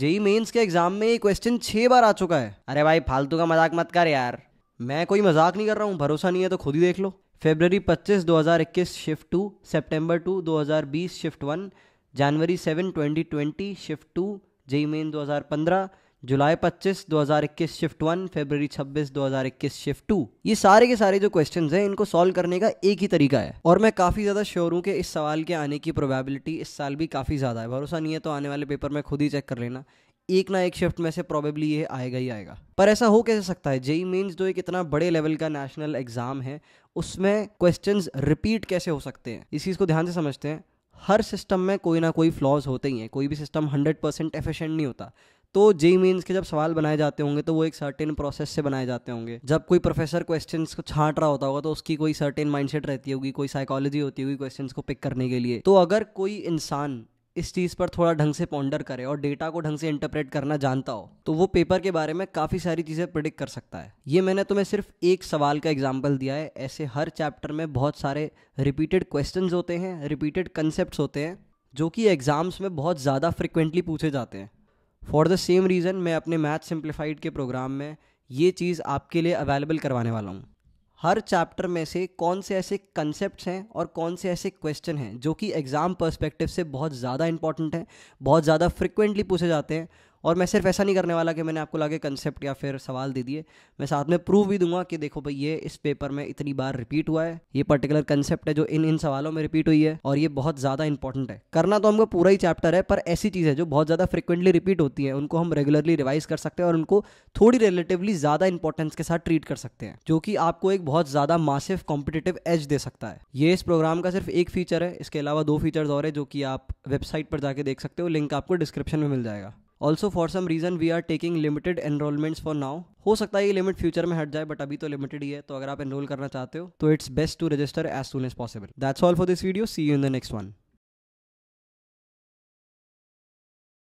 JEE mains के exam में ये क्वेश्चन छह बार आ चुका है अरे भाई फालतू का मजाक मत कर यार मैं कोई मजाक नहीं कर रहा हूँ भरोसा नहीं है तो खुद ही देख लो फेबररी 25 2021 शिफ्ट टू सितंबर टू 2020 शिफ्ट वन जनवरी 7 2020 शिफ्ट टू जेई मेन 2015 जुलाई 25 2021 shift one Feb 26 2021 shift two ये सारे के सारे जो क्वेश्चन हैं इनको सॉल्व करने का एक ही तरीका है और मैं काफी ज्यादा श्योर हूँ कि इस सवाल के आने की प्रोबेबिलिटी इस साल भी काफी ज्यादा है भरोसा नहीं है तो आने वाले पेपर में खुद ही चेक कर लेना एक ना एक शिफ्ट में से प्रॉबेबली ये आएगा ही आएगा पर ऐसा हो कैसे सकता है जेई मीन e जो एक इतना बड़े लेवल का नेशनल एग्जाम है उसमें क्वेश्चन रिपीट कैसे हो सकते हैं इस चीज़ को ध्यान से समझते हैं हर सिस्टम में कोई ना कोई फ्लॉज होते ही हैं कोई भी सिस्टम 100 परसेंट एफिशेंट नहीं होता तो जेई मीन्स के जब सवाल बनाए जाते होंगे तो वो एक सर्टेन प्रोसेस से बनाए जाते होंगे जब कोई प्रोफेसर क्वेश्चन को छांट रहा होता होगा तो उसकी कोई सर्टेन माइंडसेट रहती होगी कोई साइकोलॉजी होती होगी क्वेश्चन को पिक करने के लिए तो अगर कोई इंसान इस चीज़ पर थोड़ा ढंग से पॉन्डर करे और डेटा को ढंग से इंटरप्रेट करना जानता हो तो वो पेपर के बारे में काफ़ी सारी चीज़ें प्रिडिक्ट कर सकता है ये मैंने तुम्हें सिर्फ एक सवाल का एग्जाम्पल दिया है ऐसे हर चैप्टर में बहुत सारे रिपीटेड क्वेश्चन होते हैं रिपीटेड कंसेप्ट होते हैं जो कि एग्ज़ाम्स में बहुत ज़्यादा फ्रिक्वेंटली पूछे जाते हैं फॉर द सेम रीज़न मैं अपने मैथ सिंप्लीफाइड के प्रोग्राम में ये चीज़ आपके लिए अवेलेबल करवाने वाला हूँ हर चैप्टर में से कौन से ऐसे कंसेप्ट हैं और कौन से ऐसे क्वेश्चन हैं जो कि एग्ज़ाम पर्सपेक्टिव से बहुत ज़्यादा इंपॉर्टेंट हैं बहुत ज़्यादा फ्रिक्वेंटली पूछे जाते हैं और मैं सिर्फ ऐसा नहीं करने वाला कि मैंने आपको लागे कंसेप्ट या फिर सवाल दे दिए मैं साथ में प्रूव भी दूंगा कि देखो भाई ये इस पेपर में इतनी बार रिपीट हुआ है ये पर्टिकुलर कंसेप्ट है जो इन इन सवालों में रिपीट हुई है और ये बहुत ज़्यादा इंपॉर्टेंट है करना तो हमको पूरा ही चैप्टर है पर ऐसी चीज़ है जो बहुत ज़्यादा फ्रिक्वेंटली रिपीट होती है उनको हम रेगुलरली रिवाइज कर सकते हैं और उनको थोड़ी रिलेटिवली ज़्यादा इंपॉर्टेंस के साथ ट्रीट कर सकते हैं जो कि आपको एक बहुत ज़्यादा मासिव कॉम्पिटेटिव एज दे सकता है ये इस प्रोग्राम का सिर्फ एक फीचर है इसके अलावा दो फीचर्स और है जो कि आप वेबसाइट पर जाके देख सकते हो लिंक आपको डिस्क्रिप्शन में मिल जाएगा also for some reason we are taking limited enrolments for now हो सकता है ये लिमिट फ्यूचर में हट जाए बट अभी तो लिमिटेड ही है तो अगर आप एनरोल करना चाहते हो तो it's best to register as soon as possible that's all for this video see you in the next one